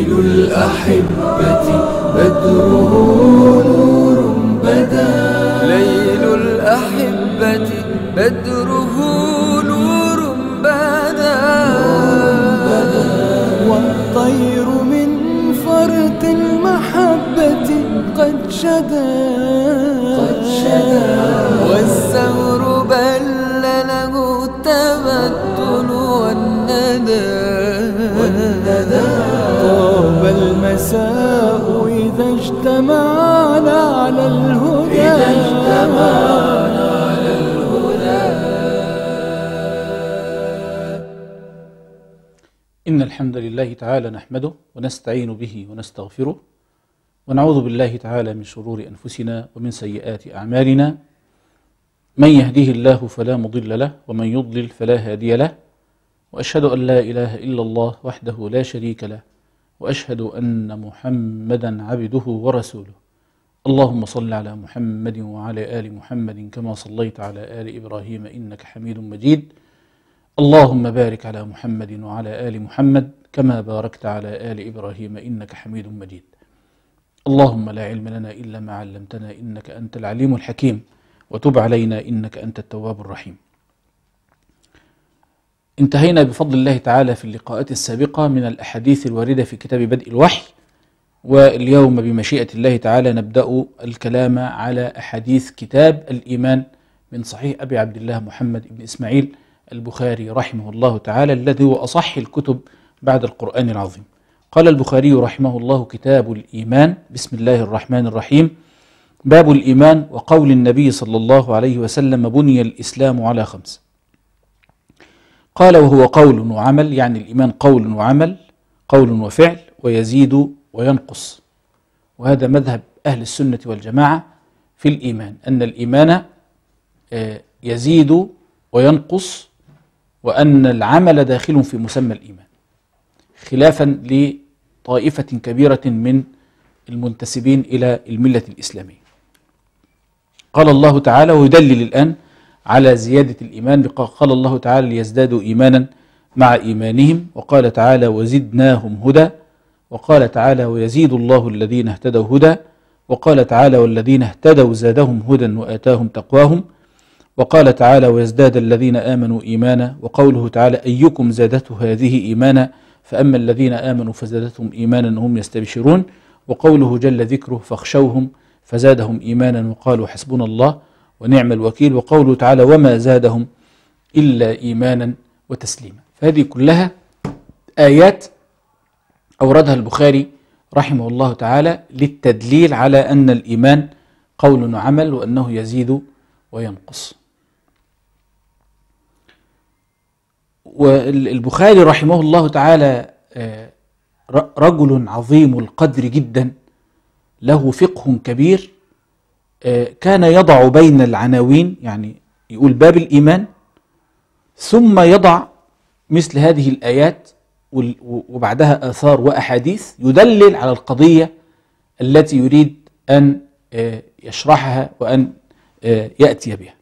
الأحبة بدره نور بدا ليل الأحبة بدره نور بدا والطير من فرط المحبة قد شدا قد شدا والزهر المساء إذا اجتمعنا على الهدى إذا اجتمعنا على الهدى إن الحمد لله تعالى نحمده ونستعين به ونستغفره ونعوذ بالله تعالى من شرور أنفسنا ومن سيئات أعمالنا من يهديه الله فلا مضل له ومن يضلل فلا هادي له وأشهد أن لا إله إلا الله وحده لا شريك له واشهد ان محمدا عبده ورسوله اللهم صل على محمد وعلى ال محمد كما صليت على ال ابراهيم انك حميد مجيد اللهم بارك على محمد وعلى ال محمد كما باركت على ال ابراهيم انك حميد مجيد اللهم لا علم لنا الا ما علمتنا انك انت العليم الحكيم وتب علينا انك انت التواب الرحيم انتهينا بفضل الله تعالى في اللقاءات السابقة من الأحاديث الواردة في كتاب بدء الوحي واليوم بمشيئة الله تعالى نبدأ الكلام على أحاديث كتاب الإيمان من صحيح أبي عبد الله محمد بن إسماعيل البخاري رحمه الله تعالى الذي هو أصح الكتب بعد القرآن العظيم قال البخاري رحمه الله كتاب الإيمان بسم الله الرحمن الرحيم باب الإيمان وقول النبي صلى الله عليه وسلم بني الإسلام على خمس قال وهو قول وعمل يعني الإيمان قول وعمل قول وفعل ويزيد وينقص وهذا مذهب أهل السنة والجماعة في الإيمان أن الإيمان آه، يزيد وينقص وأن العمل داخل في مسمى الإيمان خلافا لطائفة كبيرة من المنتسبين إلى الملة الإسلامية قال الله تعالى ويدلل الآن على زيادة الإيمان قال الله تعالى ليزدادوا إيمانا مع إيمانهم وقال تعالى وزدناهم هدى وقال تعالى ويزيد الله الذين اهتدوا هدى وقال تعالى والذين اهتدوا زادهم هدى وآتاهم تقواهم وقال تعالى ويزداد الذين آمنوا إيمانا وقوله تعالى أيكم زادته هذه إيمانا فأما الذين آمنوا فزادتهم إيمانا هم يستبشرون وقوله جل ذكره فاخشوهم فزادهم إيمانا وقالوا حسبنا الله ونعم الوكيل وقوله تعالى وما زادهم إلا إيمانا وتسليما فهذه كلها آيات أوردها البخاري رحمه الله تعالى للتدليل على أن الإيمان قول وعمل وأنه يزيد وينقص والبخاري رحمه الله تعالى آه، رجل عظيم القدر جدا له فقه كبير كان يضع بين العناوين يعني يقول باب الإيمان ثم يضع مثل هذه الآيات وبعدها آثار وأحاديث يدلل على القضية التي يريد أن آه، يشرحها وأن آه، يأتي بها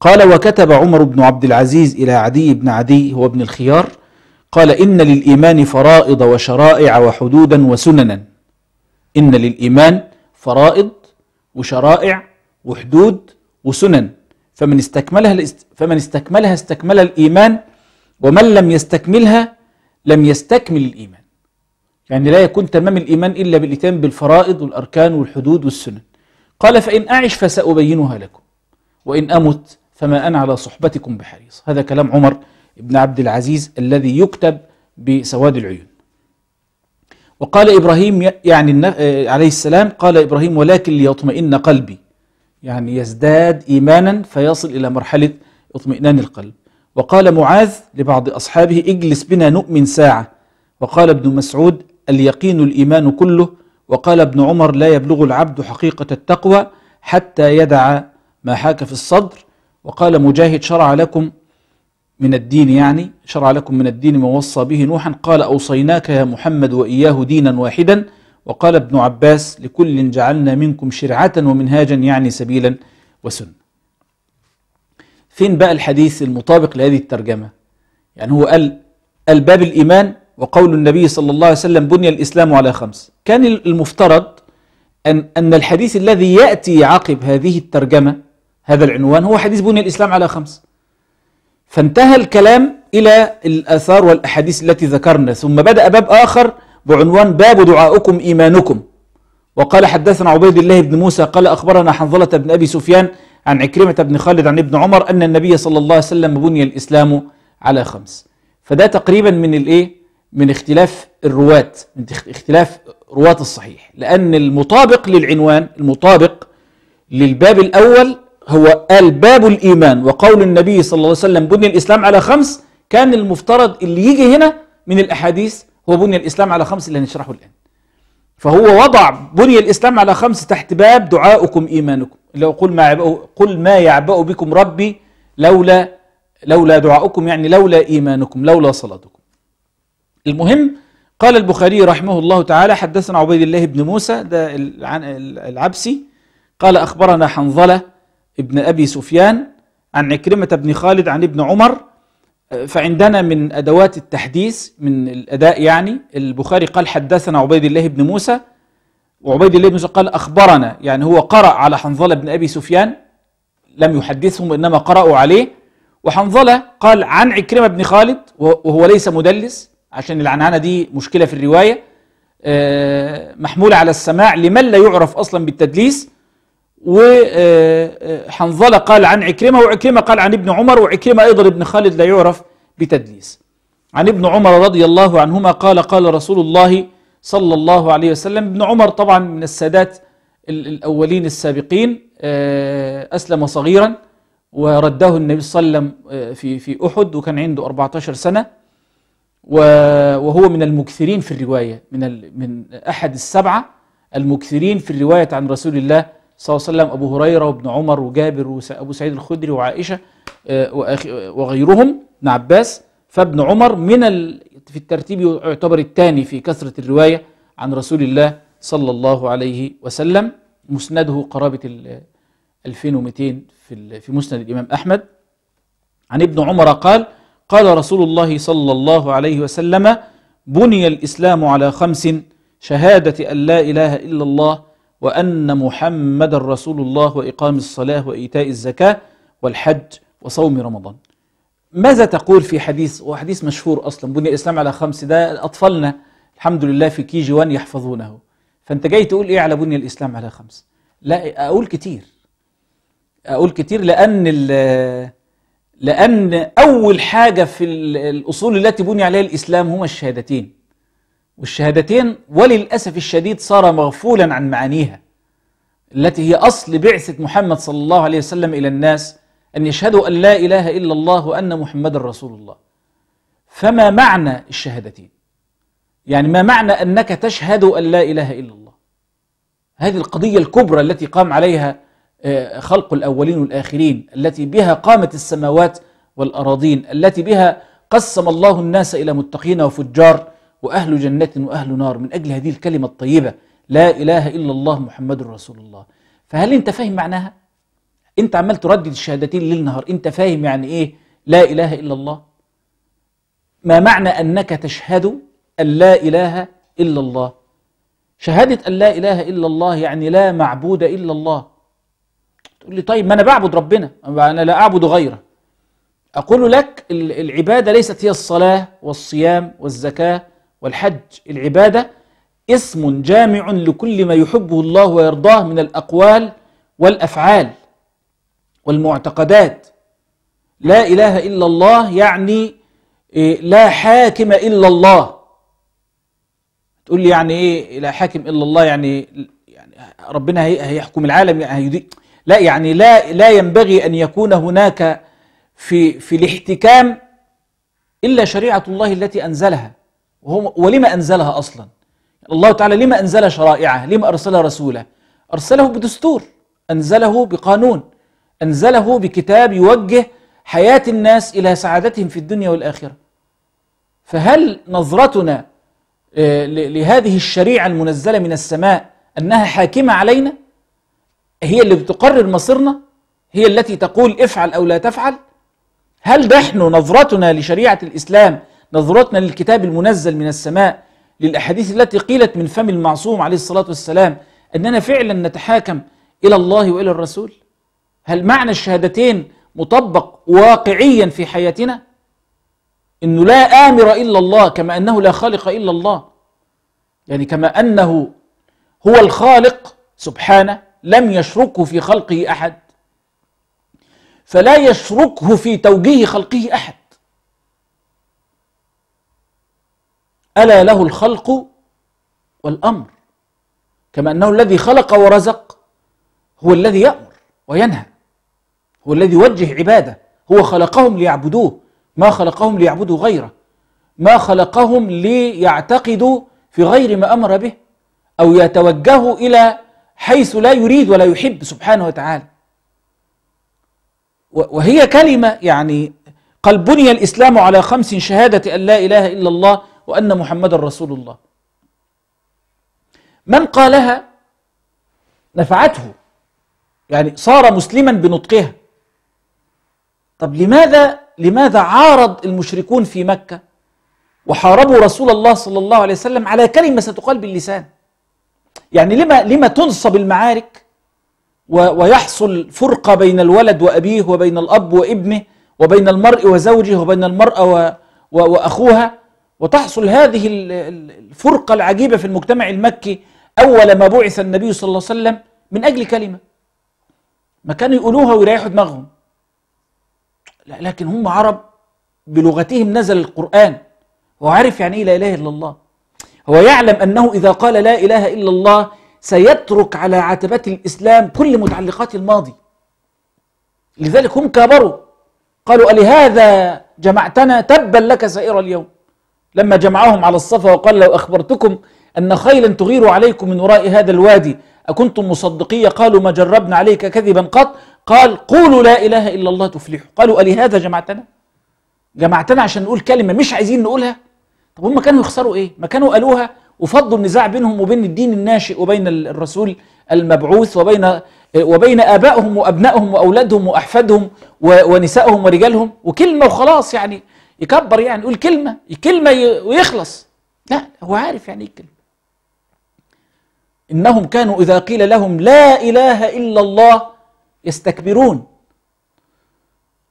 قال وكتب عمر بن عبد العزيز إلى عدي بن عدي هو ابن الخيار قال إن للإيمان فرائض وشرائع وحدودا وسننا إن للإيمان فرائض وشرائع وحدود وسنن فمن استكملها فمن استكملها استكمل الإيمان ومن لم يستكملها لم يستكمل الإيمان يعني لا يكون تمام الإيمان إلا بالإتيان بالفرائض والأركان والحدود والسنن قال فإن أعش فسأبينها لكم وإن أمت فما أنا على صحبتكم بحريص هذا كلام عمر بن عبد العزيز الذي يكتب بسواد العيون وقال إبراهيم يعني آه، عليه السلام قال إبراهيم ولكن ليطمئن قلبي يعني يزداد إيمانا فيصل إلى مرحلة اطمئنان القلب وقال معاذ لبعض أصحابه اجلس بنا نؤمن ساعة وقال ابن مسعود اليقين الإيمان كله وقال ابن عمر لا يبلغ العبد حقيقة التقوى حتى يدع ما حاك في الصدر وقال مجاهد شرع لكم من الدين يعني شرع لكم من الدين ما وصى به نوحا قال أوصيناك يا محمد وإياه دينا واحدا وقال ابن عباس لكل جعلنا منكم شرعة ومنهاجا يعني سبيلا وسنة فين بقى الحديث المطابق لهذه الترجمة يعني هو قال قال باب الإيمان وقول النبي صلى الله عليه وسلم بني الإسلام على خمس كان المفترض أن, أن الحديث الذي يأتي عقب هذه الترجمة هذا العنوان هو حديث بني الإسلام على خمس فانتهى الكلام إلى الآثار والأحاديث التي ذكرنا ثم بدأ باب آخر بعنوان باب دعاؤكم إيمانكم وقال حدثنا عبيد الله بن موسى قال أخبرنا حنظلة بن أبي سفيان عن عكرمة بن خالد عن ابن عمر أن النبي صلى الله عليه وسلم بني الإسلام على خمس فده تقريبا من الإيه؟ من اختلاف الرواة من اختلاف رواة الصحيح لأن المطابق للعنوان المطابق للباب الأول هو قال باب الإيمان وقول النبي صلى الله عليه وسلم بني الإسلام على خمس كان المفترض اللي يجي هنا من الأحاديث هو بني الإسلام على خمس اللي هنشرحه الآن فهو وضع بني الإسلام على خمس تحت باب دعاؤكم إيمانكم اللي هو قل ما يعبأ قل ما يعبأ بكم ربي لولا لولا دعاؤكم يعني لولا إيمانكم لولا صلاتكم المهم قال البخاري رحمه الله تعالى حدثنا عبيد الله بن موسى ده العبسي قال أخبرنا حنظلة ابن أبي سفيان عن عكرمة بن خالد عن ابن عمر فعندنا من أدوات التحديث من الأداء يعني البخاري قال حدثنا عبيد الله بن موسى وعبيد الله بن موسى قال أخبرنا يعني هو قرأ على حنظلة بن أبي سفيان لم يحدثهم إنما قرأوا عليه وحنظلة قال عن عكرمة بن خالد وهو ليس مدلس عشان العنعنة دي مشكلة في الرواية آه، محمولة على السماع لمن لا يعرف أصلا بالتدليس وحنظلة قال عن عكرمة وعكرمة قال عن ابن عمر وعكرمة أيضا ابن خالد لا يعرف بتدليس عن ابن عمر رضي الله عنهما قال قال رسول الله صلى الله عليه وسلم ابن عمر طبعا من السادات الأولين السابقين آه، أسلم صغيرا ورده النبي صلى الله عليه وسلم آه، في في أحد وكان عنده 14 سنة وهو من المكثرين في الرواية من من أحد السبعة المكثرين في الرواية عن رسول الله صلى الله عليه وسلم أبو هريرة وابن عمر وجابر وأبو سعيد الخدري وعائشة آه، وغيرهم ابن عباس فابن عمر من ال... في الترتيب يعتبر الثاني في كثرة الرواية عن رسول الله صلى الله عليه وسلم مسنده قرابة ال 2200 في في مسند الإمام أحمد عن ابن عمر قال قال رسول الله صلى الله عليه وسلم بني الإسلام على خمس شهادة أن لا إله إلا الله وأن محمد رسول الله وإقام الصلاة وإيتاء الزكاة والحج وصوم رمضان ماذا تقول في حديث وحديث مشهور أصلا بني الإسلام على خمس ده أطفالنا الحمد لله في كي جي يحفظونه فأنت جاي تقول إيه على بني الإسلام على خمس لا أقول كتير أقول كتير لأن لأن أول حاجة في الأصول التي بني عليها الإسلام هما الشهادتين والشهادتين وللأسف الشديد صار مغفولا عن معانيها التي هي أصل بعثة محمد صلى الله عليه وسلم إلى الناس أن يشهدوا أن لا إله إلا الله وأن محمد رسول الله فما معنى الشهادتين يعني ما معنى أنك تشهد أن لا إله إلا الله هذه القضية الكبرى التي قام عليها آه، خلق الأولين والآخرين التي بها قامت السماوات والأراضين التي بها قسم الله الناس إلى متقين وفجار وأهل جنة وأهل نار من أجل هذه الكلمة الطيبة لا إله إلا الله محمد رسول الله فهل أنت فاهم معناها؟ أنت عمال تردد الشهادتين ليل نهار أنت فاهم يعني إيه لا إله إلا الله؟ ما معنى أنك تشهد أن لا إله إلا الله شهادة أن لا إله إلا الله يعني لا معبود إلا الله تقول لي طيب ما أنا بعبد ربنا أنا لا أعبد غيره أقول لك العبادة ليست هي الصلاة والصيام والزكاة والحج العبادة اسم جامع لكل ما يحبه الله ويرضاه من الأقوال والأفعال والمعتقدات لا إله إلا الله يعني إيه، لا حاكم إلا الله تقول لي يعني إيه لا حاكم إلا الله يعني يعني ربنا هيحكم العالم يعني لا يعني لا لا ينبغي أن يكون هناك في في الاحتكام إلا شريعة الله التي أنزلها وهو ولما أنزلها أصلا الله تعالى لما أنزل شرائعه لما أرسل رسوله أرسله بدستور أنزله بقانون أنزله بكتاب يوجه حياة الناس إلى سعادتهم في الدنيا والآخرة فهل نظرتنا آه، لهذه الشريعة المنزلة من السماء أنها حاكمة علينا هي اللي بتقرر مصيرنا هي التي تقول افعل أو لا تفعل هل نحن نظرتنا لشريعة الإسلام نظرتنا للكتاب المنزل من السماء للأحاديث التي قيلت من فم المعصوم عليه الصلاة والسلام أننا فعلا نتحاكم إلى الله وإلى الرسول هل معنى الشهادتين مطبق واقعيا في حياتنا انه لا امر الا الله كما انه لا خالق الا الله يعني كما انه هو الخالق سبحانه لم يشركه في خلقه احد فلا يشركه في توجيه خلقه احد ألا له الخلق والأمر كما أنه الذي خلق ورزق هو الذي يأمر وينهى هو الذي يوجه عباده هو خلقهم ليعبدوه ما خلقهم ليعبدوا غيره ما خلقهم ليعتقدوا في غير ما أمر به أو يتوجهوا إلى حيث لا يريد ولا يحب سبحانه وتعالى وهي كلمة يعني قد بني الإسلام على خمس شهادة أن لا إله إلا الله وأن محمدا رسول الله من قالها نفعته يعني صار مسلما بنطقها طب لماذا لماذا عارض المشركون في مكة وحاربوا رسول الله صلى الله عليه وسلم على كلمة ستقال باللسان يعني لما لما تنصب المعارك ويحصل فرقة بين الولد وأبيه وبين الأب وابنه وبين المرء وزوجه وبين المرأة وأخوها وتحصل هذه الفرقة العجيبة في المجتمع المكي أول ما بعث النبي صلى الله عليه وسلم من أجل كلمة ما كانوا يقولوها ويريحوا دماغهم لا لكن هم عرب بلغتهم نزل القرآن هو عارف يعني إيه لا إله إلا الله هو يعلم أنه إذا قال لا إله إلا الله سيترك على عتبات الإسلام كل متعلقات الماضي لذلك هم كابروا قالوا ألهذا جمعتنا تبا لك سائر اليوم لما جمعهم على الصفا وقال لو أخبرتكم أن خيلا تغير عليكم من وراء هذا الوادي أكنتم مصدقية قالوا ما جربنا عليك كذبا قط قال قولوا لا إله إلا الله تفلحوا قالوا ألهذا جمعتنا جمعتنا عشان نقول كلمة مش عايزين نقولها طب هم كانوا يخسروا إيه ما كانوا قالوها وفضوا النزاع بينهم وبين الدين الناشئ وبين الرسول المبعوث وبين وبين آبائهم وأبنائهم وأولادهم وأحفادهم ونسائهم ورجالهم وكلمة وخلاص يعني يكبر يعني يقول كلمه كلمه ويخلص لا هو عارف يعني ايه الكلمه انهم كانوا اذا قيل لهم لا اله الا الله يستكبرون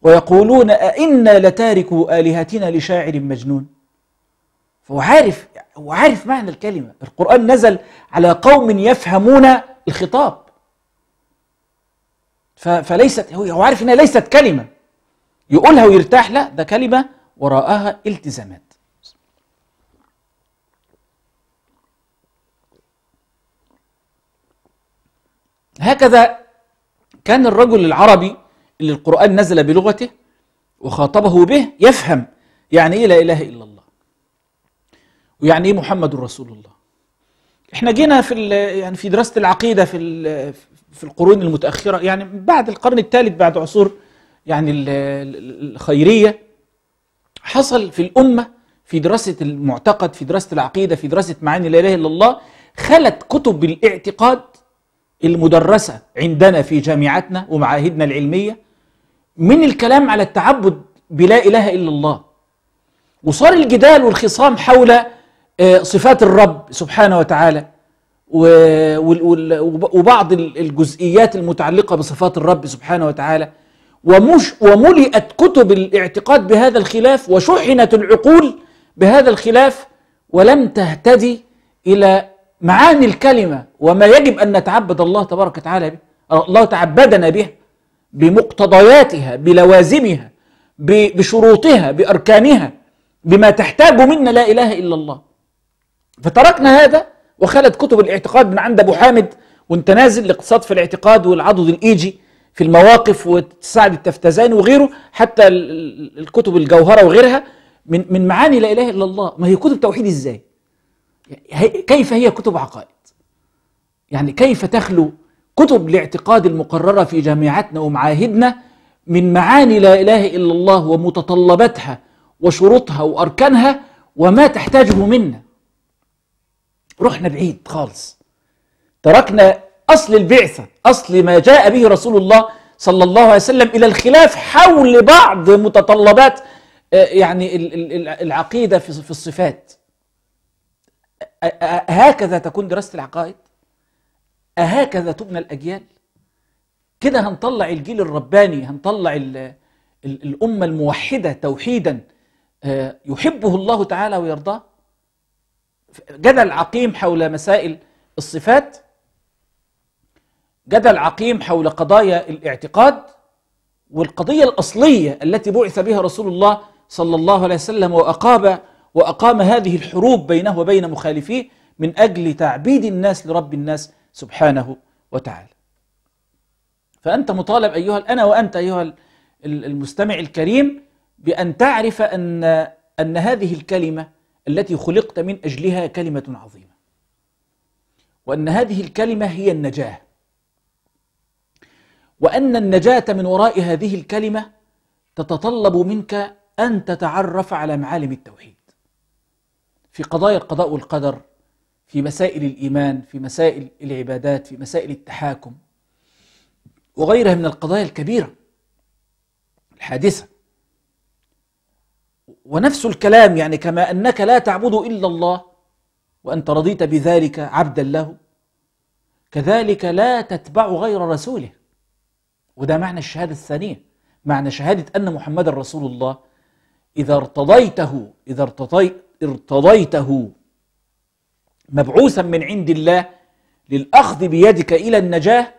ويقولون أئنا لتاركوا آلهتنا لشاعر مجنون فهو عارف هو عارف معنى الكلمة القرآن نزل على قوم يفهمون الخطاب فليست هو عارف انها ليست كلمة يقولها ويرتاح لا ده كلمة وراءها التزامات هكذا كان الرجل العربي اللي القرآن نزل بلغته وخاطبه به يفهم يعني ايه لا اله الا الله ويعني ايه محمد رسول الله احنا جينا في يعني في دراسه العقيده في في القرون المتاخره يعني بعد القرن الثالث بعد عصور يعني الخيريه حصل في الأمة في دراسة المعتقد في دراسة العقيدة في دراسة معاني لا إله إلا الله خلت كتب الاعتقاد المدرسة عندنا في جامعاتنا ومعاهدنا العلمية من الكلام على التعبد بلا إله إلا الله وصار الجدال والخصام حول آه، صفات الرب سبحانه وتعالى وبعض الجزئيات المتعلقة بصفات الرب سبحانه وتعالى ومش وملئت كتب الاعتقاد بهذا الخلاف وشحنت العقول بهذا الخلاف ولم تهتدي إلى معاني الكلمة وما يجب أن نتعبد الله تبارك وتعالى به الله تعبدنا به بمقتضياتها بلوازمها بشروطها بأركانها بما تحتاج منا لا إله إلا الله فتركنا هذا وخلت كتب الاعتقاد من عند أبو حامد وانت نازل الاقتصاد في الاعتقاد والعضد الإيجي في المواقف وتساعد التفتزان وغيره حتى الكتب الجوهرة وغيرها من من معاني لا إله إلا الله ما هي كتب توحيد إزاي كيف هي كتب عقائد يعني كيف تخلو كتب الاعتقاد المقررة في جامعاتنا ومعاهدنا من معاني لا إله إلا الله ومتطلباتها وشروطها وأركانها وما تحتاجه منا رحنا بعيد خالص تركنا أصل البعثة أصل ما جاء به رسول الله صلى الله عليه وسلم إلى الخلاف حول بعض متطلبات آه، يعني العقيدة في الصفات هكذا تكون دراسة العقائد أهكذا تبنى الأجيال كده هنطلع الجيل الرباني هنطلع الأمة الموحدة توحيدا آه، يحبه الله تعالى ويرضاه جدل عقيم حول مسائل الصفات جدل عقيم حول قضايا الاعتقاد والقضية الأصلية التي بعث بها رسول الله صلى الله عليه وسلم وأقاب وأقام هذه الحروب بينه وبين مخالفيه من أجل تعبيد الناس لرب الناس سبحانه وتعالى فأنت مطالب أيها أنا وأنت أيها المستمع الكريم بأن تعرف أن أن هذه الكلمة التي خلقت من أجلها كلمة عظيمة وأن هذه الكلمة هي النجاة وأن النجاة من وراء هذه الكلمة تتطلب منك أن تتعرف على معالم التوحيد في قضايا القضاء والقدر في مسائل الإيمان في مسائل العبادات في مسائل التحاكم وغيرها من القضايا الكبيرة الحادثة ونفس الكلام يعني كما أنك لا تعبد إلا الله وأنت رضيت بذلك عبدا له كذلك لا تتبع غير رسوله وده معنى الشهادة الثانية معنى شهادة أن محمد رسول الله إذا ارتضيته إذا ارتضي ارتضيته مبعوثا من عند الله للأخذ بيدك إلى النجاة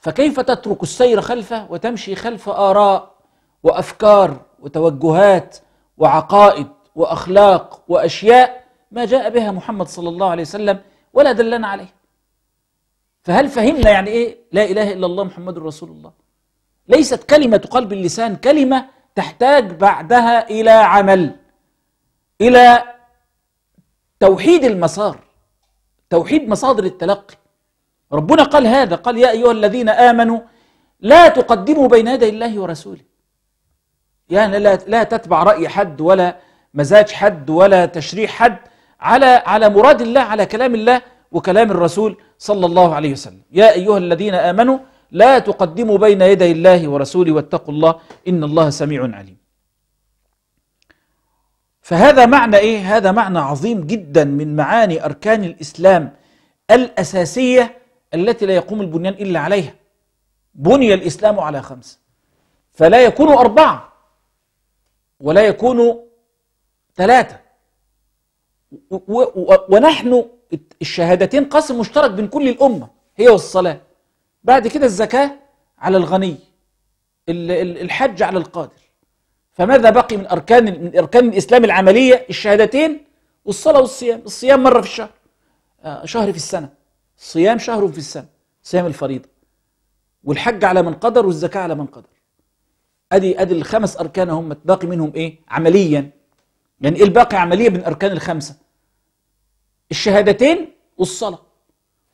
فكيف تترك السير خلفه وتمشي خلف آراء وأفكار وتوجهات وعقائد وأخلاق وأشياء ما جاء بها محمد صلى الله عليه وسلم ولا دلنا عليه فهل فهمنا يعني إيه لا إله إلا الله محمد رسول الله ليست كلمة تقال باللسان كلمة تحتاج بعدها إلى عمل إلى توحيد المسار توحيد مصادر التلقي ربنا قال هذا قال يا أيها الذين آمنوا لا تقدموا بين يدي الله ورسوله يعني لا, لا تتبع رأي حد ولا مزاج حد ولا تشريح حد على على مراد الله على كلام الله وكلام الرسول صلى الله عليه وسلم يا أيها الذين آمنوا لا تقدموا بين يدي الله ورسوله واتقوا الله إن الله سميع عليم فهذا معنى إيه؟ هذا معنى عظيم جدا من معاني أركان الإسلام الأساسية التي لا يقوم البنيان إلا عليها بني الإسلام على خمس فلا يكون أربعة ولا يكون ثلاثة ونحن الشهادتين قسم مشترك بين كل الأمة هي والصلاة بعد كده الزكاة على الغني الحج على القادر فماذا بقي من أركان من أركان الإسلام العملية الشهادتين والصلاة والصيام الصيام مرة في الشهر آه، شهر في السنة الصيام شهر في السنة صيام الفريضة والحج على من قدر والزكاة على من قدر ادي ادي الخمس اركان هم باقي منهم ايه عمليا يعني ايه الباقي عمليا من اركان الخمسه الشهادتين والصلاه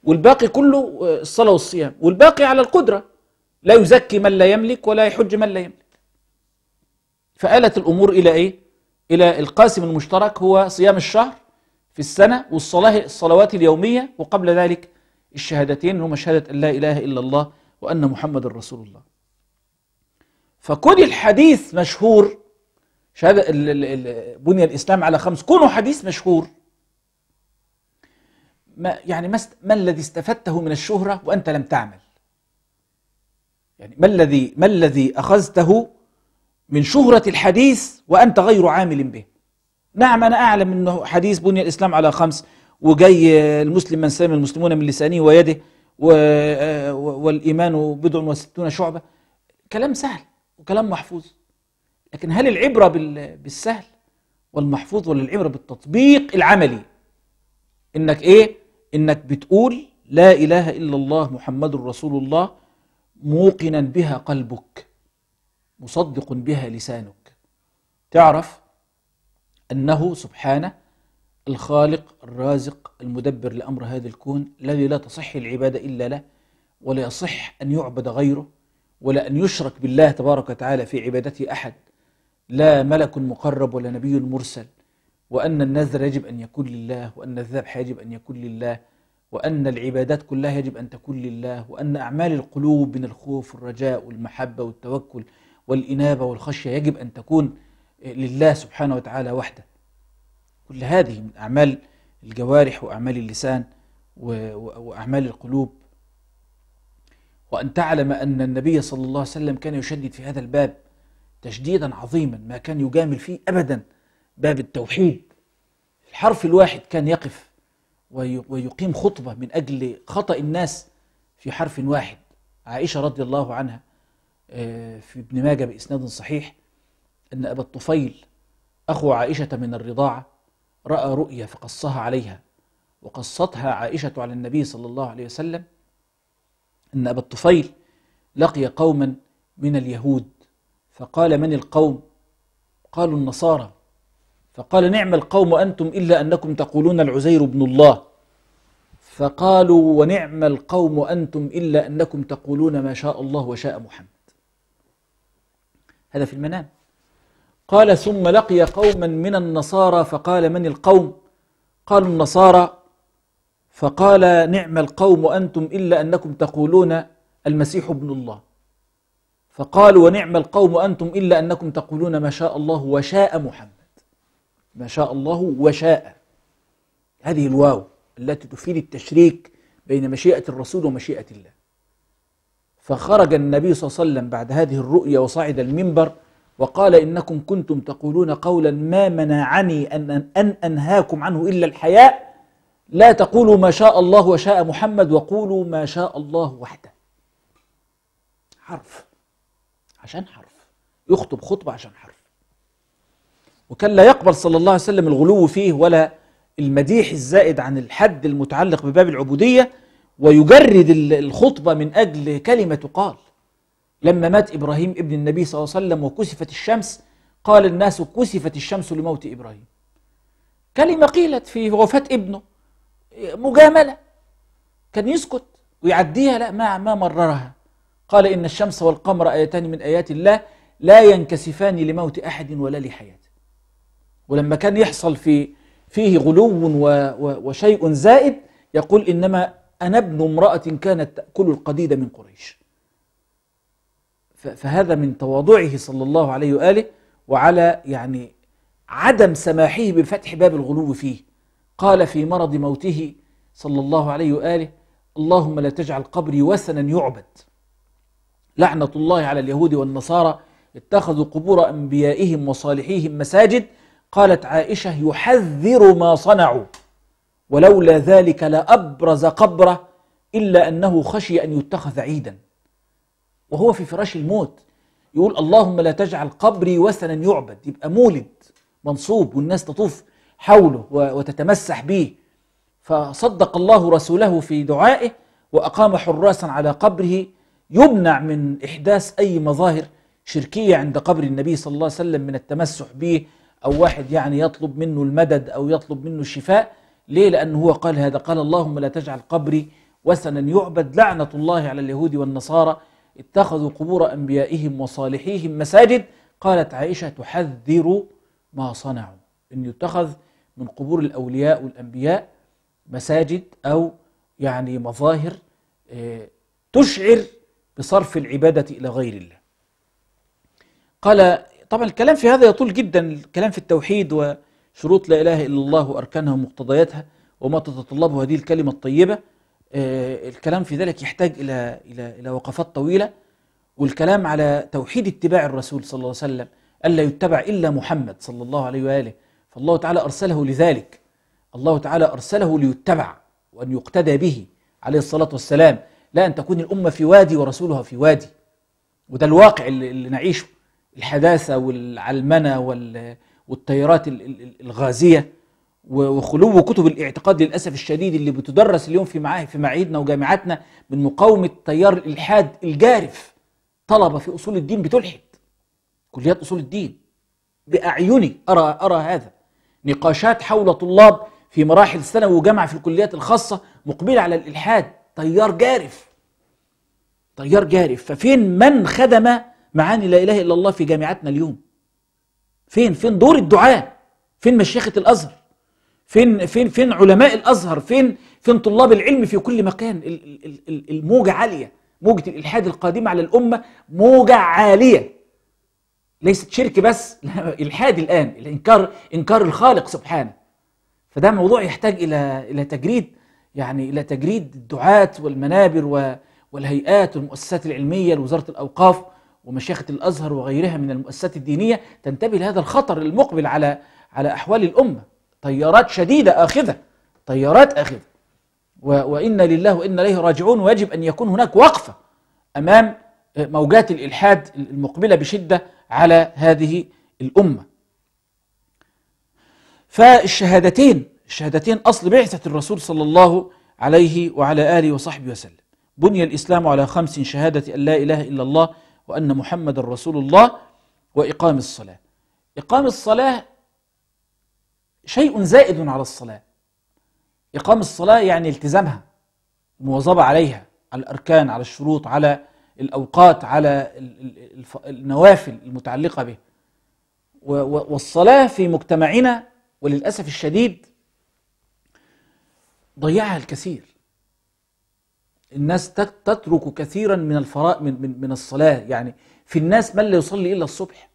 والباقي كله آه، الصلاة والصيام والباقي على القدرة لا يزكي من لا يملك ولا يحج من لا يملك فآلت الأمور إلى إيه؟ إلى القاسم المشترك هو صيام الشهر في السنة والصلاة الصلوات اليومية وقبل ذلك الشهادتين هما شهادة أن لا إله إلا الله وأن محمد رسول الله فكون الحديث مشهور شهادة بني الإسلام على خمس كونه حديث مشهور ما يعني ما, ما الذي استفدته من الشهرة وأنت لم تعمل يعني ما الذي ما الذي أخذته من شهرة الحديث وأنت غير عامل به نعم أنا أعلم أنه حديث بني الإسلام على خمس وجاي المسلم من سلم المسلمون من لسانه ويده والإيمان بضع وستون شعبة كلام سهل وكلام محفوظ لكن هل العبرة بالسهل والمحفوظ ولا العبرة بالتطبيق العملي إنك إيه انك بتقول لا اله الا الله محمد رسول الله موقنا بها قلبك مصدق بها لسانك تعرف انه سبحانه الخالق الرازق المدبر لامر هذا الكون الذي لا تصح العباده الا له ولا يصح ان يعبد غيره ولا ان يشرك بالله تبارك وتعالى في عبادته احد لا ملك مقرب ولا نبي مرسل وأن النذر يجب أن يكون لله وأن الذبح يجب أن يكون لله وأن العبادات كلها يجب أن تكون لله وأن أعمال القلوب من الخوف والرجاء والمحبة والتوكل والإنابة والخشية يجب أن تكون لله سبحانه وتعالى وحده كل هذه من أعمال الجوارح وأعمال اللسان وأعمال القلوب وأن تعلم أن النبي صلى الله عليه وسلم كان يشدد في هذا الباب تشديدا عظيما ما كان يجامل فيه أبدا باب التوحيد الحرف الواحد كان يقف ويقيم خطبة من أجل خطأ الناس في حرف واحد عائشة رضي الله عنها آه، في ابن ماجه بإسناد صحيح أن أبا الطفيل أخو عائشة من الرضاعة رأى رؤيا فقصها عليها وقصتها عائشة على النبي صلى الله عليه وسلم أن أبا الطفيل لقي قوما من اليهود فقال من القوم قالوا النصارى فقال نعم القوم أنتم إلا أنكم تقولون العزير بن الله فقالوا ونعم القوم أنتم إلا أنكم تقولون ما شاء الله وشاء محمد هذا في المنام قال ثم لقي قوما من النصارى فقال من القوم قالوا النصارى فقال نعم القوم أنتم إلا أنكم تقولون المسيح ابن الله فقالوا ونعم القوم أنتم إلا أنكم تقولون ما شاء الله وشاء محمد ما شاء الله وشاء هذه الواو التي تفيد التشريك بين مشيئة الرسول ومشيئة الله فخرج النبي صلى الله عليه وسلم بعد هذه الرؤيا وصعد المنبر وقال إنكم كنتم تقولون قولا ما منعني أن, أن أنهاكم عنه إلا الحياء لا تقولوا ما شاء الله وشاء محمد وقولوا ما شاء الله وحده حرف عشان حرف يخطب خطبة عشان حرف وكان لا يقبل صلى الله عليه وسلم الغلو فيه ولا المديح الزائد عن الحد المتعلق بباب العبودية ويجرد الخطبة من أجل كلمة تقال لما مات إبراهيم ابن النبي صلى الله عليه وسلم وكسفت الشمس قال الناس كسفت الشمس لموت إبراهيم كلمة قيلت في وفاة ابنه مجاملة كان يسكت ويعديها لا ما ما مررها قال إن الشمس والقمر آيتان من آيات الله لا ينكسفان لموت أحد ولا لحياته ولما كان يحصل في فيه غلو وشيء زائد يقول إنما أنا ابن امرأة كانت تأكل القديد من قريش فهذا من تواضعه صلى الله عليه وآله وعلى يعني عدم سماحه بفتح باب الغلو فيه قال في مرض موته صلى الله عليه وآله اللهم لا تجعل قبري وثنا يعبد لعنة الله على اليهود والنصارى اتخذوا قبور أنبيائهم وصالحيهم مساجد قالت عائشة يحذر ما صنعوا ولولا ذلك لأبرز قبره إلا أنه خشي أن يتخذ عيدا وهو في فراش الموت يقول اللهم لا تجعل قبري وثنا يعبد يبقى مولد منصوب والناس تطوف حوله وتتمسح به فصدق الله رسوله في دعائه وأقام حراسا على قبره يمنع من إحداث أي مظاهر شركية عند قبر النبي صلى الله عليه وسلم من التمسح به أو واحد يعني يطلب منه المدد أو يطلب منه الشفاء ليه لأنه هو قال هذا قال اللهم لا تجعل قبري وثنا يعبد لعنة الله على اليهود والنصارى اتخذوا قبور أنبيائهم وصالحيهم مساجد قالت عائشة تحذر ما صنعوا أن يتخذ من قبور الأولياء والأنبياء مساجد أو يعني مظاهر آه، تشعر بصرف العبادة إلى غير الله قال طبعا الكلام في هذا يطول جدا الكلام في التوحيد وشروط لا إله إلا الله وأركانها ومقتضياتها وما تتطلبه هذه الكلمة الطيبة آه، الكلام في ذلك يحتاج إلى إلى إلى وقفات طويلة والكلام على توحيد اتباع الرسول صلى الله عليه وسلم ألا يتبع إلا محمد صلى الله عليه وآله فالله تعالى أرسله لذلك الله تعالى أرسله ليتبع وأن يقتدى به عليه الصلاة والسلام لا أن تكون الأمة في وادي ورسولها في وادي وده الواقع اللي نعيشه الحداثه والعلمنه والتيارات الغازيه وخلو كتب الاعتقاد للاسف الشديد اللي بتدرس اليوم في معاهد في معاهدنا وجامعاتنا من مقاومه تيار الالحاد الجارف طلبه في اصول الدين بتلحد كليات اصول الدين باعيني ارى ارى هذا نقاشات حول طلاب في مراحل ثانوي وجامعه في الكليات الخاصه مقبله على الالحاد تيار جارف تيار جارف ففين من خدم معاني لا إله إلا الله في جامعتنا اليوم فين فين دور الدعاة فين مشيخة الأزهر فين فين فين علماء الأزهر فين فين طلاب العلم في كل مكان الموجة عالية موجة الإلحاد القادمة على الأمة موجة عالية ليست شرك بس الحاد الان الانكار انكار الخالق سبحانه فده موضوع يحتاج الى الى تجريد يعني الى تجريد الدعاة والمنابر والهيئات والمؤسسات العلميه لوزاره الاوقاف ومشيخة الأزهر وغيرها من المؤسسات الدينية تنتبه لهذا الخطر المقبل على على أحوال الأمة تيارات شديدة آخذة تيارات آخذة وإنا لله وإنا إليه راجعون ويجب أن يكون هناك وقفة أمام آه، موجات الإلحاد المقبلة بشدة على هذه الأمة فالشهادتين الشهادتين أصل بعثة الرسول صلى الله عليه وعلى آله وصحبه وسلم بني الإسلام على خمس شهادة أن لا إله إلا الله وأن محمد رسول الله وإقام الصلاة إقام الصلاة شيء زائد على الصلاة إقام الصلاة يعني التزامها المواظبة عليها على الأركان على الشروط على الأوقات على النوافل المتعلقة به والصلاة في مجتمعنا وللأسف الشديد ضيعها الكثير الناس تترك كثيرا من الفراء من, من, من الصلاة يعني في الناس من لا يصلي إلا الصبح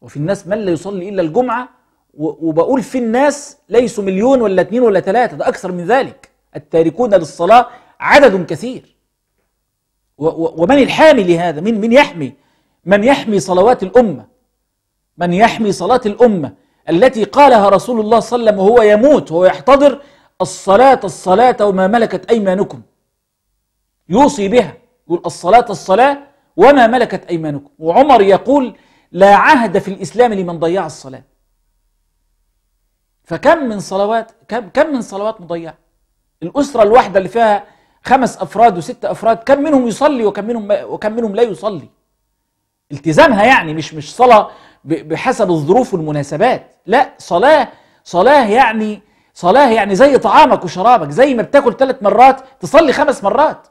وفي الناس من لا يصلي إلا الجمعة وبقول في الناس ليسوا مليون ولا اثنين ولا ثلاثة ده أكثر من ذلك التاركون للصلاة عدد كثير ومن الحامي لهذا من من يحمي من يحمي صلوات الأمة من يحمي صلاة الأمة التي قالها رسول الله صلى الله عليه وسلم وهو يموت وهو يحتضر الصلاة الصلاة وما ملكت أيمانكم يوصي بها يقول الصلاة الصلاة وما ملكت أيمانكم وعمر يقول لا عهد في الإسلام لمن ضيع الصلاة فكم من صلوات كم, كم من صلوات مضيعة الأسرة الواحدة اللي فيها خمس أفراد وست أفراد كم منهم يصلي وكم منهم, وكم منهم لا يصلي التزامها يعني مش مش صلاة بحسب الظروف والمناسبات لا صلاة صلاة يعني صلاة يعني زي طعامك وشرابك زي ما بتاكل ثلاث مرات تصلي خمس مرات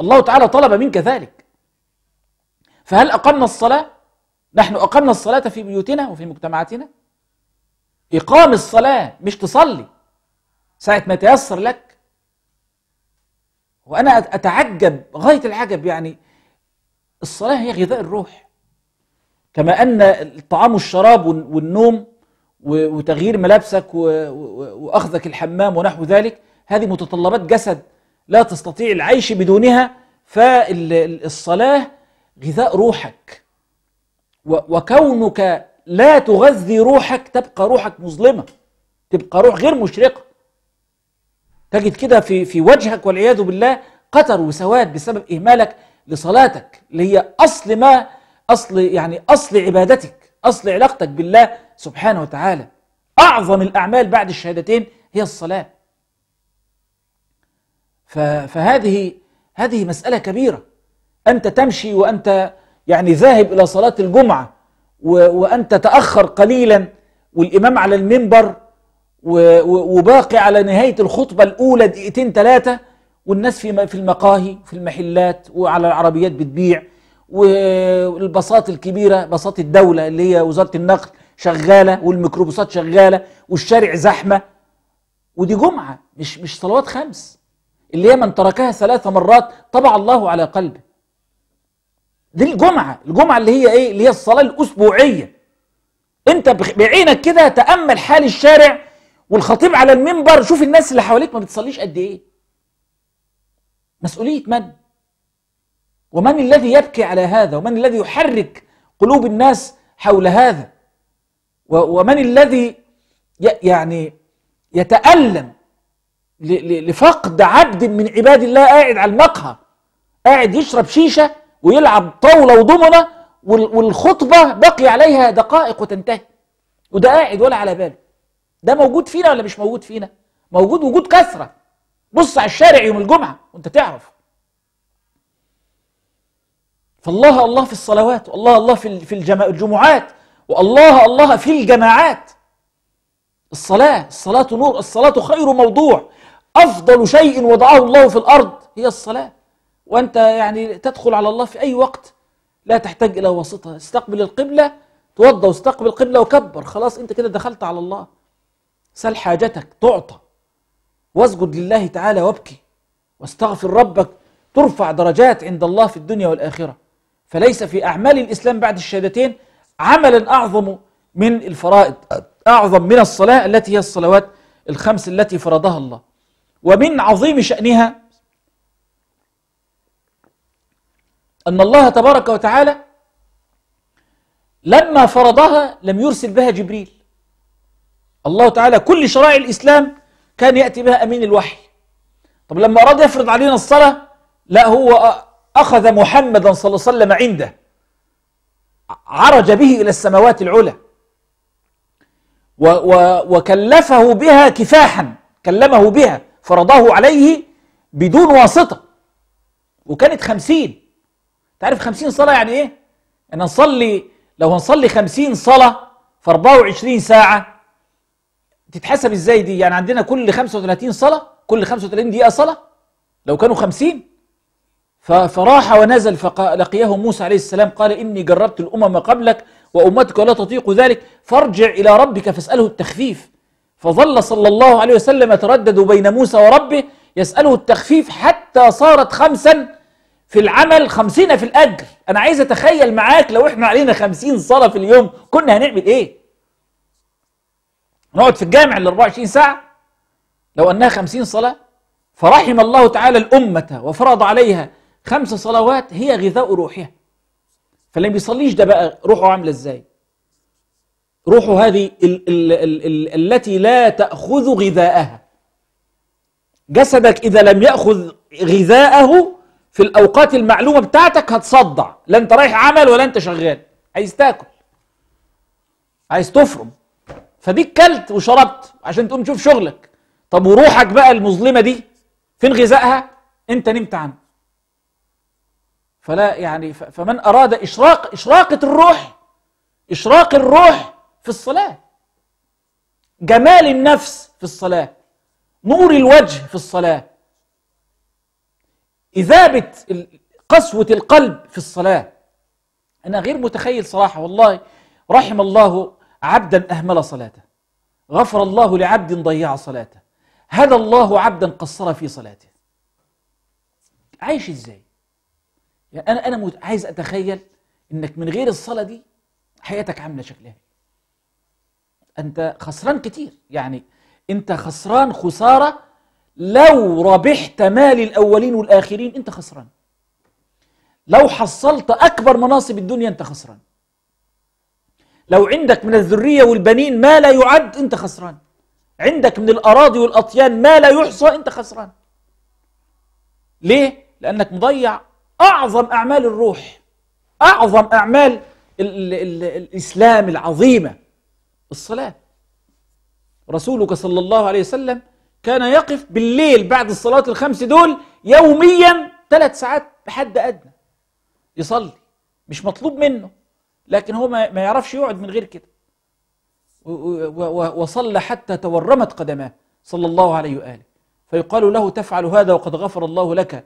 الله تعالى طلب منك ذلك فهل أقمنا الصلاة؟ نحن أقمنا الصلاة في بيوتنا وفي مجتمعاتنا إقام الصلاة مش تصلي ساعة ما تيسر لك وأنا أتعجب غاية العجب يعني الصلاة هي غذاء الروح كما أن الطعام والشراب والنوم وتغيير ملابسك واخذك الحمام ونحو ذلك هذه متطلبات جسد لا تستطيع العيش بدونها فالصلاه غذاء روحك وكونك لا تغذي روحك تبقى روحك مظلمه تبقى روح غير مشرقه تجد كده في في وجهك والعياذ بالله قطر وسواد بسبب اهمالك لصلاتك اللي هي اصل ما اصل يعني اصل عبادتك أصل علاقتك بالله سبحانه وتعالى أعظم الأعمال بعد الشهادتين هي الصلاة فهذه هذه مسألة كبيرة أنت تمشي وأنت يعني ذاهب إلى صلاة الجمعة وأنت تأخر قليلا والإمام على المنبر وباقي على نهاية الخطبة الأولى دقيقتين ثلاثة والناس في المقاهي في المحلات وعلى العربيات بتبيع والباصات الكبيره باصات الدوله اللي هي وزاره النقل شغاله والميكروباصات شغاله والشارع زحمه ودي جمعه مش مش صلوات خمس اللي هي من تركها ثلاث مرات طبع الله على قلبه دي الجمعه الجمعه اللي هي ايه اللي هي الصلاه الاسبوعيه انت بعينك كده تامل حال الشارع والخطيب على المنبر شوف الناس اللي حواليك ما بتصليش قد ايه مسؤوليه من ومن الذي يبكي على هذا ومن الذي يحرك قلوب الناس حول هذا ومن الذي يعني يتألم لفقد عبد من عباد الله قاعد على المقهى قاعد يشرب شيشة ويلعب طاولة وضمنة والخطبة بقي عليها دقائق وتنتهي وده قاعد ولا على باله ده موجود فينا ولا مش موجود فينا موجود وجود كثرة بص على الشارع يوم الجمعة وانت تعرف فالله الله في الصلوات والله الله في في الجمعات والله الله في الجماعات الصلاة الصلاة نور الصلاة خير موضوع أفضل شيء وضعه الله في الأرض هي الصلاة وأنت يعني تدخل على الله في أي وقت لا تحتاج إلى واسطة استقبل القبلة توضى واستقبل القبلة وكبر خلاص أنت كده دخلت على الله سل حاجتك تعطى واسجد لله تعالى وابكي واستغفر ربك ترفع درجات عند الله في الدنيا والآخرة فليس في أعمال الإسلام بعد الشهادتين عملا أعظم من الفرائض أعظم من الصلاة التي هي الصلوات الخمس التي فرضها الله ومن عظيم شأنها أن الله تبارك وتعالى لما فرضها لم يرسل بها جبريل الله تعالى كل شرائع الإسلام كان يأتي بها أمين الوحي طب لما أراد يفرض علينا الصلاة لا هو أخذ محمدا صلى الله عليه وسلم عنده عرج به إلى السماوات العلى وكلفه بها كفاحا كلمه بها فرضاه عليه بدون واسطة وكانت خمسين تعرف خمسين صلاة يعني إيه؟ أنا نصلي لو هنصلي خمسين صلاة في 24 ساعة تتحسب إزاي دي؟ يعني عندنا كل 35 صلاة كل 35 دقيقة صلاة لو كانوا 50 فراح ونزل فلقيه موسى عليه السلام قال إني جربت الأمم قبلك وأمتك لا تطيق ذلك فارجع إلى ربك فاسأله التخفيف فظل صلى الله عليه وسلم يتردد بين موسى وربه يسأله التخفيف حتى صارت خمسا في العمل خمسين في الأجر أنا عايز أتخيل معاك لو إحنا علينا خمسين صلاة في اليوم كنا هنعمل إيه نقعد في الجامع ال 24 ساعة لو أنها خمسين صلاة فرحم الله تعالى الأمة وفرض عليها خمس صلوات هي غذاء روحها فاللي ما بيصليش ده بقى روحه عامله ازاي روحه هذه ال ال ال ال التي لا تأخذ غذاءها جسدك إذا لم يأخذ غذاءه في الأوقات المعلومة بتاعتك هتصدع لا أنت رايح عمل ولا أنت شغال عايز تاكل عايز تفرم فديك كلت وشربت عشان تقوم تشوف شغلك طب وروحك بقى المظلمة دي فين غذائها أنت نمت عنه فلا يعني فمن أراد إشراق إشراقة الروح إشراق الروح في الصلاة جمال النفس في الصلاة نور الوجه في الصلاة إذابة قسوة القلب في الصلاة أنا غير متخيل صراحة والله رحم الله عبدا أهمل صلاته غفر الله لعبد ضيع صلاته هدى الله عبدا قصر في صلاته عايش إزاي يعني انا انا عايز اتخيل انك من غير الصلاه دي حياتك عامله شكلها إيه. انت خسران كتير يعني انت خسران خساره لو ربحت مال الاولين والاخرين انت خسران لو حصلت اكبر مناصب الدنيا انت خسران لو عندك من الذريه والبنين ما لا يعد انت خسران عندك من الاراضي والاطيان ما لا يحصى انت خسران ليه لانك مضيع أعظم أعمال الروح أعظم أعمال الـ الـ الإسلام العظيمة الصلاة رسولك صلى الله عليه وسلم كان يقف بالليل بعد الصلاة الخمس دول يوميا ثلاث ساعات بحد أدنى يصلي مش مطلوب منه لكن هو ما يعرفش يقعد من غير كده وصلى حتى تورمت قدماه صلى الله عليه وآله فيقال له تفعل هذا وقد غفر الله لك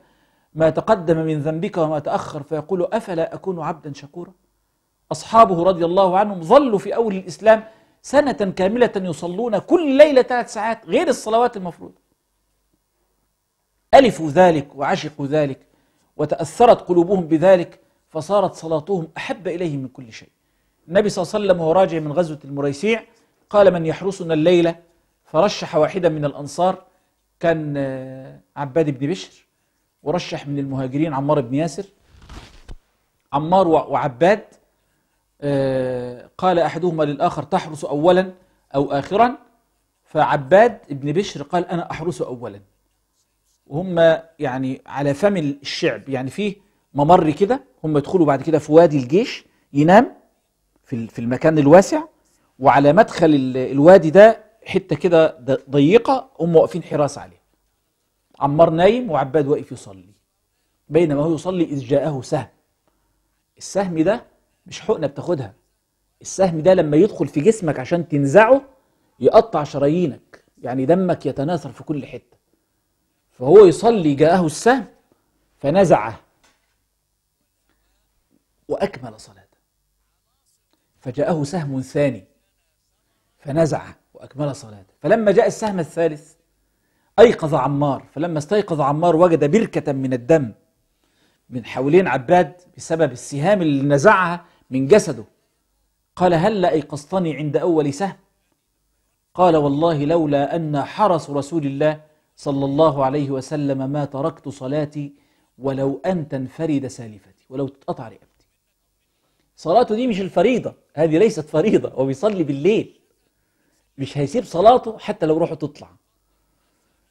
ما تقدم من ذنبك وما تأخر فيقول أفلا أكون عبدا شكورا أصحابه رضي الله عنهم ظلوا في أول الإسلام سنة كاملة يصلون كل ليلة ثلاث ساعات غير الصلوات المفروضة ألفوا ذلك وعشقوا ذلك وتأثرت قلوبهم بذلك فصارت صلاتهم أحب إليهم من كل شيء النبي صلى الله عليه وسلم وهو راجع من غزوة المريسيع قال من يحرسنا الليلة فرشح واحدا من الأنصار كان عباد بن بشر ورشح من المهاجرين عمار بن ياسر عمار وعباد آه، قال أحدهما للآخر تحرس أولا أو آخرا فعباد بن بشر قال أنا أحرس أولا وهم يعني على فم الشعب يعني فيه ممر كده هم يدخلوا بعد كده في وادي الجيش ينام في في المكان الواسع وعلى مدخل الوادي ده حته كده ضيقه هم واقفين حراس عليه عمار نايم وعباد واقف يصلي بينما هو يصلي إذ جاءه سهم السهم ده مش حقنة بتاخدها السهم ده لما يدخل في جسمك عشان تنزعه يقطع شرايينك يعني دمك يتناثر في كل حتة فهو يصلي جاءه السهم فنزعه وأكمل صلاته فجاءه سهم ثاني فنزعه وأكمل صلاته فلما جاء السهم الثالث أيقظ عمار فلما استيقظ عمار وجد بركة من الدم من حوالين عباد بسبب السهام اللي نزعها من جسده قال هل لا أيقظتني عند أول سهم قال والله لولا أن حرس رسول الله صلى الله عليه وسلم ما تركت صلاتي ولو أن تنفرد سالفتي ولو تتقطع رقبتي صلاته دي مش الفريضة هذه ليست فريضة هو بيصلي بالليل مش هيسيب صلاته حتى لو روحه تطلع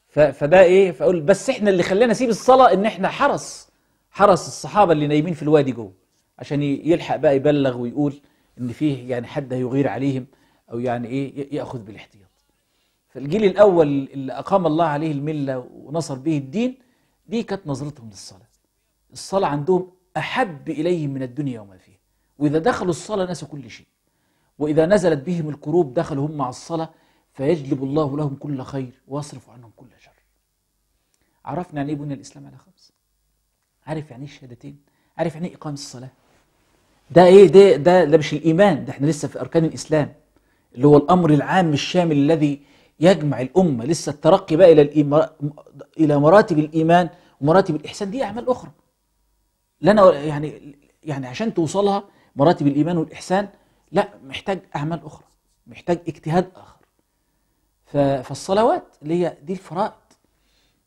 فده ايه فاقول بس احنا اللي خلانا نسيب الصلاه ان احنا حرس حرس الصحابه اللي نايمين في الوادي جوه عشان يلحق بقى يبلغ ويقول ان فيه يعني حد هيغير عليهم او يعني ايه ياخذ بالاحتياط فالجيل الاول اللي اقام الله عليه المله ونصر به الدين دي كانت نظرتهم للصلاه الصلاه عندهم احب اليهم من الدنيا وما فيها واذا دخلوا الصلاه نسوا كل شيء واذا نزلت بهم الكروب دخلوا هم على الصلاه فيجلب الله لهم كل خير ويصرف عنهم كل عرفنا يعني ايه بني الاسلام على خمس عارف يعني ايه الشهادتين عارف يعني ايه اقامه الصلاه ده ايه ده ده ده مش الايمان ده احنا لسه في اركان الاسلام اللي هو الامر العام الشامل الذي يجمع الامه لسه الترقي بقى الى الإيمان الى مراتب الايمان ومراتب الاحسان دي اعمال اخرى لنا يعني يعني عشان توصلها مراتب الايمان والاحسان لا محتاج اعمال اخرى محتاج اجتهاد اخر فالصلوات اللي هي دي الفرائض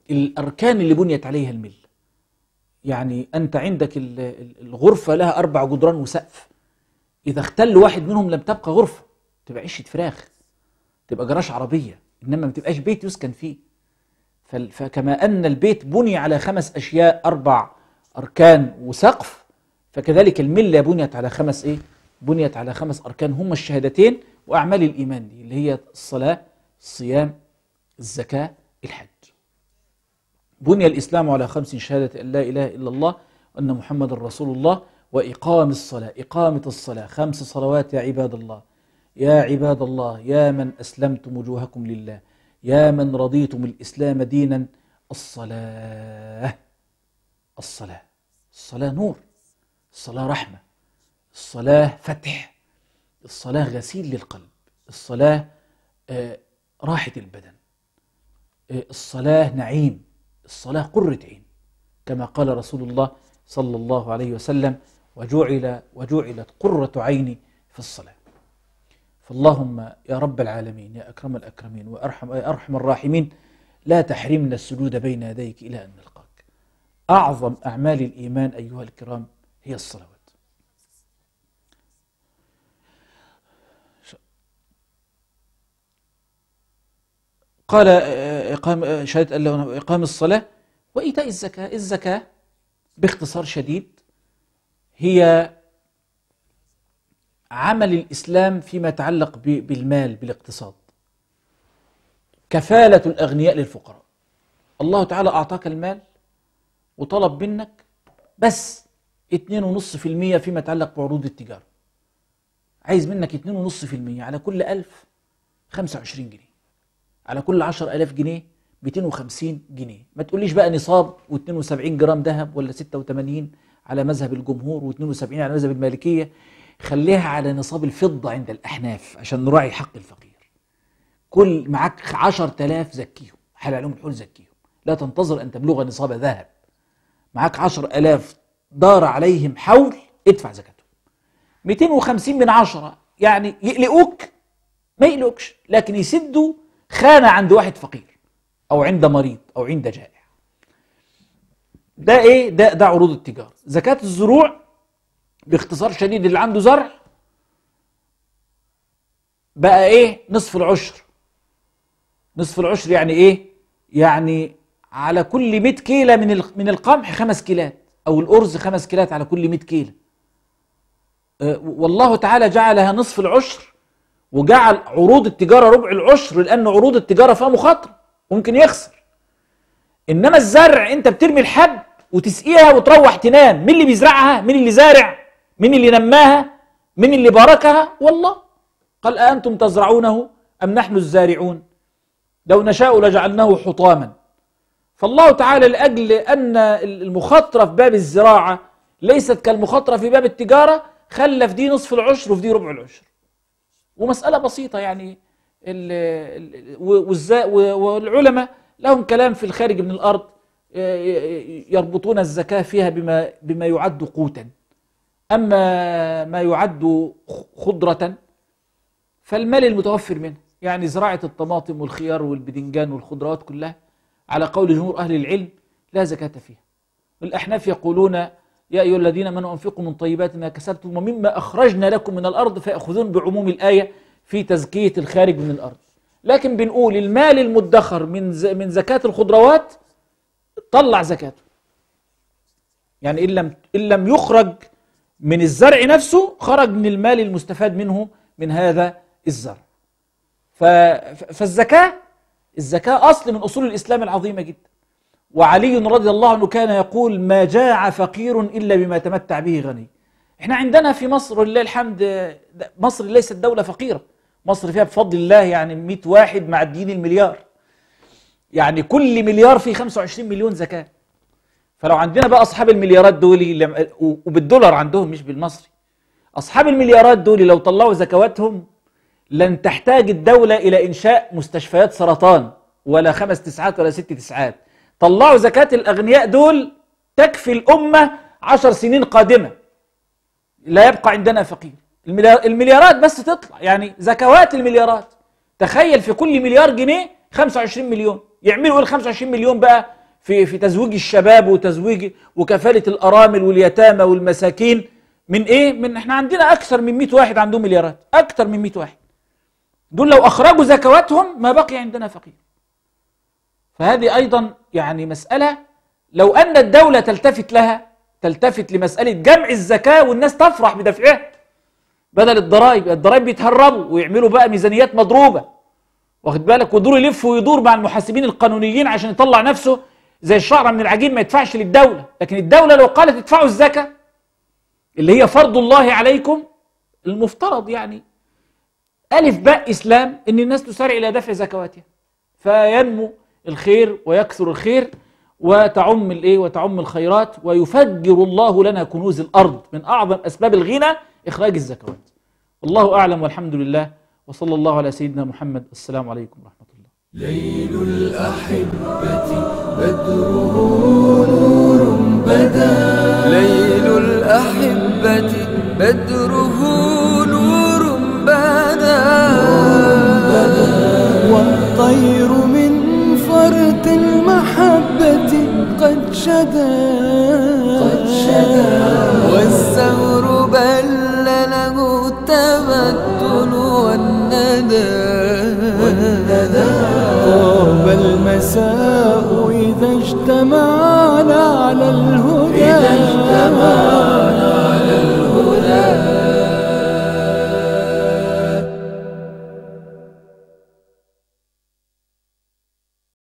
الأركان اللي بنيت عليها الملة يعني أنت عندك الغرفة لها أربع جدران وسقف إذا اختل واحد منهم لم تبقى غرفة تبقى عشة فراخ تبقى جراش عربية إنما ما تبقاش بيت يسكن فيه فكما أن البيت بني على خمس أشياء أربع أركان وسقف فكذلك الملة بنيت على خمس إيه؟ بنيت على خمس أركان هما الشهادتين وأعمال الإيمان دي اللي هي الصلاة الصيام الزكاة الحج بني الإسلام على خمس شهادة أن لا إله إلا الله وأن محمد رسول الله وإقام الصلاة إقامة الصلاة خمس صلوات يا عباد الله يا عباد الله يا من أسلمتم وجوهكم لله يا من رضيتم الإسلام دينا الصلاة الصلاة الصلاة نور الصلاة رحمة الصلاة فتح الصلاة غسيل للقلب الصلاة آه، راحة البدن آه، الصلاة نعيم الصلاة قرة عين كما قال رسول الله صلى الله عليه وسلم وجعل وجعلت قرة عيني في الصلاة فاللهم يا رب العالمين يا أكرم الأكرمين وأرحم أرحم الراحمين لا تحرمنا السجود بين يديك إلى أن نلقاك أعظم أعمال الإيمان أيها الكرام هي الصلوات قال إقام شهادة أن لا إقام الصلاة وإيتاء الزكاة الزكاة باختصار شديد هي عمل الإسلام فيما يتعلق بالمال بالاقتصاد كفالة الأغنياء للفقراء الله تعالى أعطاك المال وطلب منك بس 2.5% فيما يتعلق بعروض التجارة عايز منك 2.5% على كل 1000 25 جنيه على كل 10000 جنيه 250 جنيه ما تقوليش بقى نصاب و72 جرام ذهب ولا 86 على مذهب الجمهور و72 على مذهب المالكية خليها على نصاب الفضة عند الأحناف عشان نراعي حق الفقير كل معاك 10000 زكيهم حل عليهم الحول زكيهم لا تنتظر أن تبلغ نصاب ذهب معاك 10000 دار عليهم حول ادفع زكاتهم 250 من عشرة يعني يقلقوك ما يقلقوكش لكن يسدوا خانة عند واحد فقير أو عند مريض أو عند جائع ده إيه؟ ده ده عروض التجارة زكاة الزروع باختصار شديد اللي عنده زرع بقى إيه؟ نصف العشر نصف العشر يعني إيه؟ يعني على كل 100 كيلة من من القمح خمس كيلات أو الأرز خمس كيلات على كل 100 كيلة أه، والله تعالى جعلها نصف العشر وجعل عروض التجاره ربع العشر لان عروض التجاره فيها مخاطره ممكن يخسر انما الزرع انت بترمي الحب وتسقيها وتروح تنام مين اللي بيزرعها مين اللي زارع مين اللي نماها مين اللي باركها والله قال أأنتم تزرعونه أم نحن الزارعون لو نشاء لجعلناه حطاما فالله تعالى لأجل أن المخاطرة في باب الزراعة ليست كالمخاطرة في باب التجارة خلى في دي نصف العشر وفي دي ربع العشر ومسألة بسيطة يعني والعلماء لهم كلام في الخارج من الأرض آه، آه، يربطون الزكاة فيها بما, بما يعد قوتا أما ما يعد خضرة فالمال المتوفر منه يعني زراعة الطماطم والخيار والبدنجان والخضروات كلها على قول جمهور أهل العلم لا زكاة فيها الأحناف يقولون يا أيها الذين آمنوا أنفقوا من طيبات ما كسبتم ومما أخرجنا لكم من الأرض فيأخذون بعموم الآية في تزكية الخارج من الأرض لكن بنقول المال المدخر من من زكاة الخضروات طلع زكاته يعني إن لم إن لم يخرج من الزرع نفسه خرج من المال المستفاد منه من هذا الزرع فالزكاة الزكاة أصل من أصول الإسلام العظيمة جدا وعلي رضي الله عنه كان يقول ما جاع فقير إلا بما تمتع به غني احنا عندنا في مصر لله الحمد مصر ليست دولة فقيرة مصر فيها بفضل الله يعني 100 واحد معديين المليار يعني كل مليار فيه 25 مليون زكاة فلو عندنا بقى أصحاب المليارات دول وبالدولار عندهم مش بالمصري أصحاب المليارات دول لو طلعوا زكواتهم لن تحتاج الدولة إلى إنشاء مستشفيات سرطان ولا خمس تسعات ولا ست تسعات طلعوا زكاة الأغنياء دول تكفي الأمة عشر سنين قادمة لا يبقى عندنا فقير المليارات بس تطلع يعني زكوات المليارات تخيل في كل مليار جنيه 25 مليون يعملوا ايه 25 مليون بقى في في تزويج الشباب وتزويج وكفاله الارامل واليتامى والمساكين من ايه من احنا عندنا اكثر من 100 واحد عندهم مليارات اكثر من 100 واحد دول لو اخرجوا زكواتهم ما بقي عندنا فقير فهذه أيضا يعني مسألة لو أن الدولة تلتفت لها تلتفت لمسألة جمع الزكاة والناس تفرح بدفعها بدل الضرائب الضرائب بيتهربوا ويعملوا بقى ميزانيات مضروبة واخد بالك ودور يلف ويدور مع المحاسبين القانونيين عشان يطلع نفسه زي الشعر من العجين ما يدفعش للدولة لكن الدولة لو قالت ادفعوا الزكاة اللي هي فرض الله عليكم المفترض يعني ألف باء إسلام إن الناس تسارع إلى دفع زكواتها فينمو الخير ويكثر الخير وتعم الايه وتعم الخيرات ويفجر الله لنا كنوز الارض من اعظم اسباب الغنى اخراج الزكوات الله اعلم والحمد لله وصلى الله على سيدنا محمد السلام عليكم ورحمه الله ليل الاحبه بدره نور بدا ليل الاحبه بدره نور بدا والطير من ثمرة المحبة قد شدا والثور بل له التبتل والندى طاب المساء إذا اجتمعنا على الهدى